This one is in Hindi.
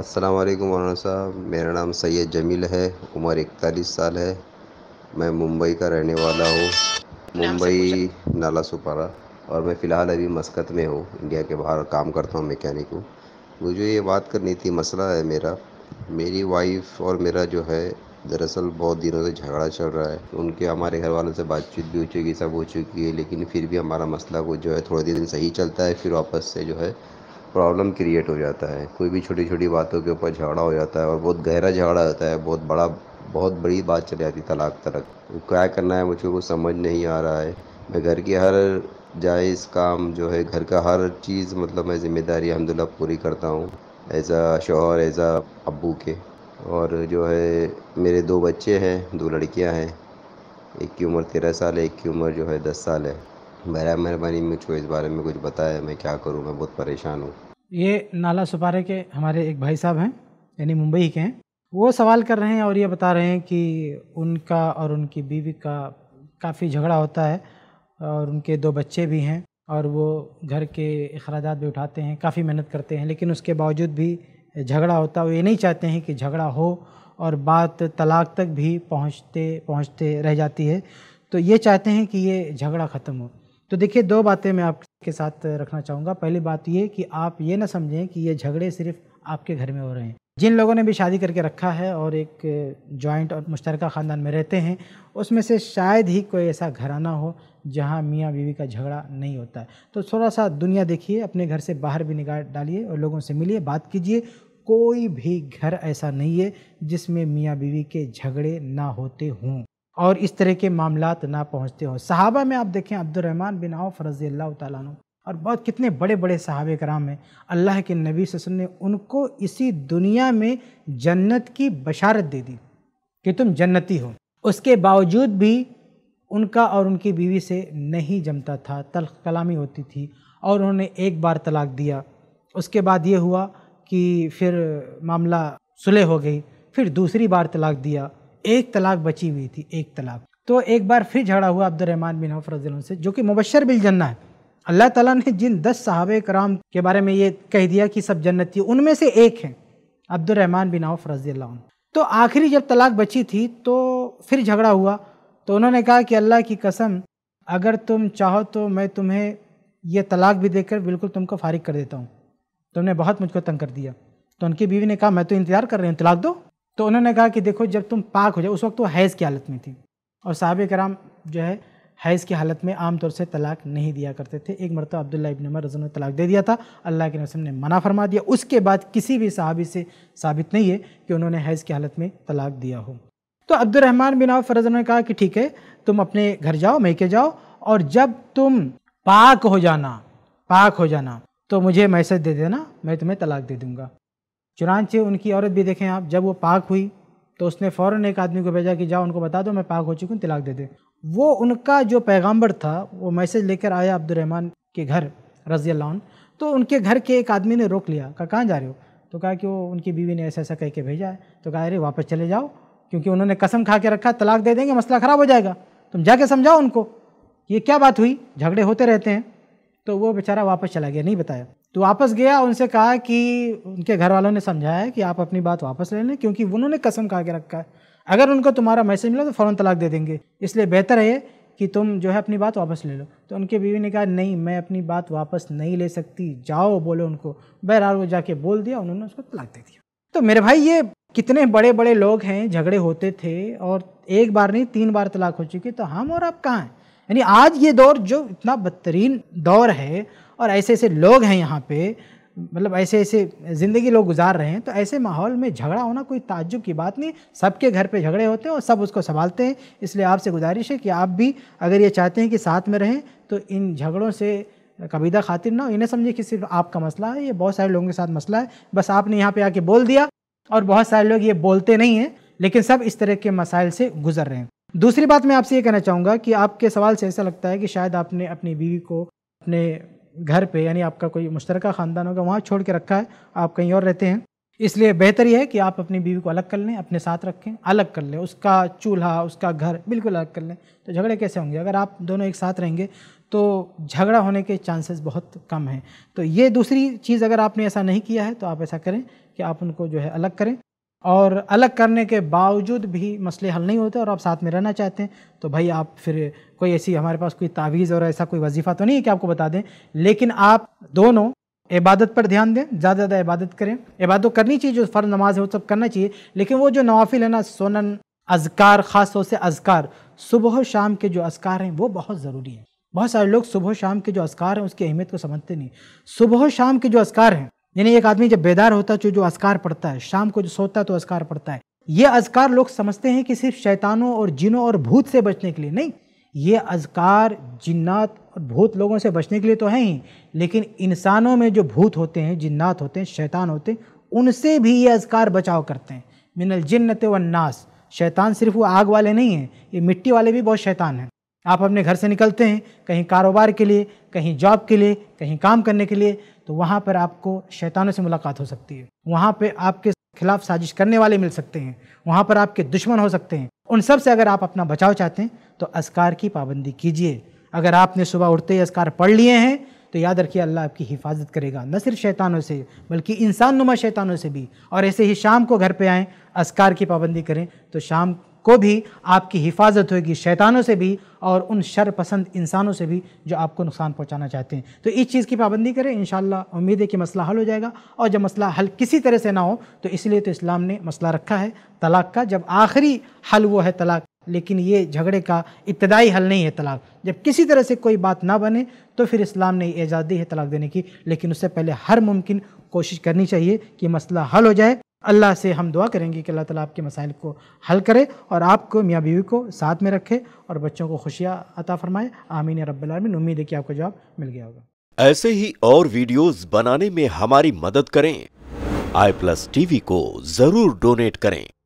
अस्सलाम वालेकुम मौलाना साहब मेरा नाम सैयद जमील है उम्र इकतालीस साल है मैं मुंबई का रहने वाला हूँ मुंबई नाला सुपारा और मैं फ़िलहाल अभी मस्कत में हूँ इंडिया के बाहर काम करता हूँ मैकेनिक हूँ मुझे ये बात करनी थी मसला है मेरा मेरी वाइफ और मेरा जो है दरअसल बहुत दिनों से झगड़ा चल रहा है उनके हमारे घर वालों से बातचीत भी हो चुकी सब हो चुकी है लेकिन फिर भी हमारा मसला वो जो है थोड़े दिन सही चलता है फिर वापस से जो है प्रॉब्लम क्रिएट हो जाता है कोई भी छोटी छोटी बातों के ऊपर झगड़ा हो जाता है और बहुत गहरा झगड़ा होता है बहुत बड़ा बहुत बड़ी बात चली जाती है तलाक तलाक क्या करना है मुझे कुछ समझ नहीं आ रहा है मैं घर की हर जायज़ काम जो है घर का हर चीज़ मतलब मैं ज़िम्मेदारी अलहमदिल्ला पूरी करता हूँ एज आ शोहर एज आ अबू के और जो है मेरे दो बच्चे हैं दो लड़कियाँ हैं एक की उम्र तेरह साल है एक की उम्र जो है दस साल है बरा मेहरबानी मुझको इस बारे में कुछ बताया मैं क्या करूँ मैं बहुत परेशान हूँ ये नाला सुपारे के हमारे एक भाई साहब हैं यानी मुंबई के हैं वो सवाल कर रहे हैं और ये बता रहे हैं कि उनका और उनकी बीवी का काफ़ी झगड़ा होता है और उनके दो बच्चे भी हैं और वो घर के अखराज भी उठाते हैं काफ़ी मेहनत करते हैं लेकिन उसके बावजूद भी झगड़ा होता है वो ये नहीं चाहते हैं कि झगड़ा हो और बात तलाक तक भी पहुँचते पहुँचते रह जाती है तो ये चाहते हैं कि ये झगड़ा ख़त्म हो तो देखिए दो बातें मैं आप के साथ रखना चाहूँगा पहली बात ये कि आप ये ना समझें कि ये झगड़े सिर्फ आपके घर में हो रहे हैं जिन लोगों ने भी शादी करके रखा है और एक जॉइंट और मुश्तरक ख़ानदान में रहते हैं उसमें से शायद ही कोई ऐसा घराना हो जहाँ मियाँ बीवी का झगड़ा नहीं होता है तो थोड़ा सा दुनिया देखिए अपने घर से बाहर भी निगाह डालिए और लोगों से मिलिए बात कीजिए कोई भी घर ऐसा नहीं है जिसमें मियाँ बीवी के झगड़े ना होते हों और इस तरह के मामला ना पहुँचते हों सहाबा में आप देखें अब्दुलरहमान बिन आउफ रजी अल्लाह तु और बहुत कितने बड़े बड़े साहब कराम हैं अल्लाह के नबी ससन ने उनको इसी दुनिया में जन्नत की बशारत दे दी कि तुम जन्नती हो उसके बावजूद भी उनका और उनकी बीवी से नहीं जमता था तलख कलामी होती थी और उन्होंने एक बार तलाक दिया उसके बाद ये हुआ कि फिर मामला सुलह हो गई फिर दूसरी बार तलाक दिया एक तलाक बची हुई थी एक तलाक तो एक बार फिर झगड़ा हुआ अब्दुलरहमान बिन हफ से जो कि मुबशर बिल जन्ना है अल्लाह ताला ने जिन दस सहाब कराम के बारे में ये कह दिया कि सब जन्नती उनमें से एक हैं अब्दुलरहमान बिन औफ रजी तो आखिरी जब तलाक बची थी तो फिर झगड़ा हुआ तो उन्होंने कहा कि अल्लाह की कसम अगर तुम चाहो तो मैं तुम्हें यह तलाक भी देकर बिल्कुल तुमको फारिग कर देता हूँ तुमने बहुत मुझको तंग कर दिया तो उनकी बीवी ने कहा मैं तो इंतज़ार कर रही हूँ तलाक दो तो उन्होंने कहा कि देखो जब तुम पाक हो जाओ उस वक्त वो हैज़ की हालत में थी और साहब कराम जो है हैज़ की हालत में आमतौर से तलाक नहीं दिया करते थे एक मरतब अब्दुल्ला इबन उमर रजन ने तलाक दे दिया था अल्लाह के नसम ने मना फरमा दिया उसके बाद किसी भी सहाबी से साबित नहीं है कि उन्होंने हैज़ की हालत में तलाक दिया हो तो अब्दुलरहमान बिन आफ रजन ने कहा कि ठीक है तुम अपने घर जाओ मैके जाओ और जब तुम पाक हो जाना पाक हो जाना तो मुझे मैसेज दे देना मैं तुम्हें तलाक दे दूँगा चुनानचे उनकी औरत भी देखें आप जब वो पाक हुई तो उसने फ़ौरन एक आदमी को भेजा कि जाओ उनको बता दो मैं पाक हो चुकी हूँ तलाक दे दे वो उनका जो पैगाम्बर था वो मैसेज लेकर आया अब्दुलरहमान के घर रजी अल्लाह तो उनके घर के एक आदमी ने रोक लिया कहा कहाँ जा रहे हो तो कहा कि वो उनकी बीवी ने ऐसा ऐसा कह के भेजा है तो कहा अरे वापस चले जाओ क्योंकि उन्होंने कसम खा के रखा तलाक दे देंगे मसला ख़राब हो जाएगा तुम जाके समझाओ उनको ये क्या बात हुई झगड़े होते रहते हैं तो वो बेचारा वापस चला गया नहीं बताया तो वापस गया उनसे कहा कि उनके घर वालों ने समझाया कि आप अपनी बात वापस ले लें क्योंकि उन्होंने कसम खा के रखा है अगर उनको तुम्हारा मैसेज मिला तो फ़ौरन तलाक दे देंगे इसलिए बेहतर है कि तुम जो है अपनी बात वापस ले लो तो उनके बीवी ने कहा नहीं मैं अपनी बात वापस नहीं ले सकती जाओ बोलो उनको बहरहाल वो जाके बोल दिया उन्होंने उसको तलाक दे दिया तो मेरे भाई ये कितने बड़े बड़े लोग हैं झगड़े होते थे और एक बार नहीं तीन बार तलाक हो चुकी तो हम और आप कहाँ हैं यानी आज ये दौर जो इतना बदतरीन दौर है और ऐसे ऐसे लोग हैं यहाँ पे मतलब ऐसे ऐसे ज़िंदगी लोग गुजार रहे हैं तो ऐसे माहौल में झगड़ा होना कोई ताज्जुब की बात नहीं सबके घर पे झगड़े होते हैं और सब उसको संभालते हैं इसलिए आपसे गुजारिश है कि आप भी अगर ये चाहते हैं कि साथ में रहें तो इन झगड़ों से कबीदा खातिर ना हो इन्हें समझे कि सिर्फ आपका मसला है ये बहुत सारे लोगों के साथ मसला है बस आपने यहाँ पर आके बोल दिया और बहुत सारे लोग ये बोलते नहीं हैं लेकिन सब इस तरह के मसाइल से गुजर रहे हैं दूसरी बात मैं आपसे ये कहना चाहूँगा कि आपके सवाल से ऐसा लगता है कि शायद आपने अपनी बीवी को अपने घर पे यानी आपका कोई मुश्तरक ख़ानदान होगा वहाँ छोड़ के रखा है आप कहीं और रहते हैं इसलिए बेहतर यह है कि आप अपनी बीवी को अलग कर लें अपने साथ रखें अलग कर लें उसका चूल्हा उसका घर बिल्कुल अलग कर लें तो झगड़े कैसे होंगे अगर आप दोनों एक साथ रहेंगे तो झगड़ा होने के चांसेस बहुत कम हैं तो ये दूसरी चीज़ अगर आपने ऐसा नहीं किया है तो आप ऐसा करें कि आप उनको जो है अलग करें और अलग करने के बावजूद भी मसले हल नहीं होते और आप साथ में रहना चाहते हैं तो भाई आप फिर कोई ऐसी हमारे पास कोई तावीज़ और ऐसा कोई वजीफ़ा तो नहीं है कि आपको बता दें लेकिन आप दोनों इबादत पर ध्यान दें ज़्यादा ज़्यादा इबादत करें इबादत करनी चाहिए जो फ़र्ज नमाज है वो सब करना चाहिए लेकिन वो जो नवाफिल है ना सोनन अजकार ख़ास तौर से अजकार सुबह शाम के जो असकार हैं वो बहुत ज़रूरी हैं बहुत सारे लोग सुबह शाम के जो असकार हैं उसकी अहमियत को समझते नहीं सुबह शाम के जो असकार हैं यानी एक आदमी जब बेदार होता है तो जो जो अस्कार पड़ता है शाम को जो सोता है तो अस्कार पड़ता है ये अजकार लोग समझते हैं कि सिर्फ शैतानों और जिनों और भूत से बचने के लिए नहीं ये अजकार जिन्नात और भूत लोगों से बचने के लिए तो हैं ही लेकिन इंसानों में जो भूत होते हैं जिन्नात होते हैं शैतान होते हैं उनसे भी ये अजकार बचाव करते हैं मिनल जिन्नत व नास शैतान सिर्फ वो आग वाले नहीं हैं ये मिट्टी वाले भी बहुत शैतान हैं आप अपने घर से निकलते हैं कहीं कारोबार के लिए कहीं जॉब के लिए कहीं काम करने के लिए तो वहाँ पर आपको शैतानों से मुलाकात हो सकती है वहाँ पर आपके खिलाफ साजिश करने वाले मिल सकते हैं वहाँ पर आपके दुश्मन हो सकते हैं उन सब से अगर आप अपना बचाव चाहते हैं तो असकार की पाबंदी कीजिए अगर आपने सुबह उठते ही असकार पढ़ लिए हैं तो याद रखिए अल्लाह आपकी हिफाजत करेगा न सिर्फ शैतानों से बल्कि इंसान नुमा शैतानों से भी और ऐसे ही शाम को घर पे आएँ असकार की पाबंदी करें तो शाम को भी आपकी हिफाजत होगी शैतानों से भी और उन शरपसंद इंसानों से भी जो आपको नुकसान पहुंचाना चाहते हैं तो इस चीज़ की पाबंदी करें इन उम्मीद है कि मसला हल हो जाएगा और जब मसला हल किसी तरह से ना हो तो इसलिए तो इस्लाम ने मसला रखा है तलाक का जब आखिरी हल वो है तलाक लेकिन ये झगड़े का इब्तदाई हल नहीं है तलाक जब किसी तरह से कोई बात ना बने तो फिर इस्लाम ने आजादी दी है तलाक देने की लेकिन उससे पहले हर मुमकिन कोशिश करनी चाहिए कि मसला हल हो जाए अल्लाह से हम दुआ करेंगे कि अल्लाह ताला आपके मसाइल को हल करे और आपको मियाँ बीवी को साथ में रखे और बच्चों को खुशियाँ अता फरमाए आमीन रबालमीन उम्मीद है कि आपको जवाब मिल गया होगा ऐसे ही और वीडियोस बनाने में हमारी मदद करें आई प्लस टीवी को जरूर डोनेट करें